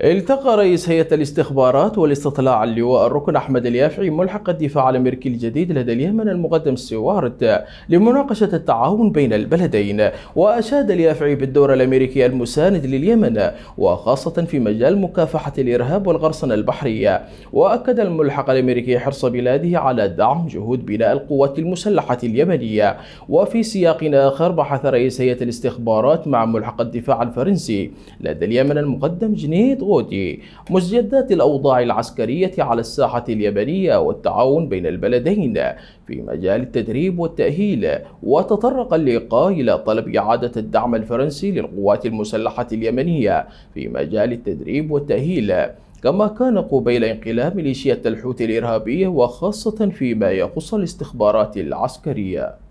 التقى رئيس هيئة الاستخبارات والاستطلاع اللواء الركن أحمد اليافعي ملحق الدفاع الأمريكي الجديد لدى اليمن المقدم سوارد لمناقشة التعاون بين البلدين وأشاد اليافعي بالدور الأمريكي المساند لليمن وخاصة في مجال مكافحة الإرهاب والغرصنة البحرية وأكد الملحق الأمريكي حرص بلاده على دعم جهود بناء القوات المسلحة اليمنية وفي سياق آخر بحث رئيس هيئة الاستخبارات مع ملحق الدفاع الفرنسي لدى اليمن المقدم جنيد غودي مزيدات الأوضاع العسكرية على الساحة اليابانية والتعاون بين البلدين في مجال التدريب والتأهيل وتطرق اللقاء إلى طلب إعادة الدعم الفرنسي للقوات المسلحة اليمنية في مجال التدريب والتأهيل كما كان قبيل انقلاب ميليشيات الحوثي الإرهابية وخاصة فيما يخص الاستخبارات العسكرية.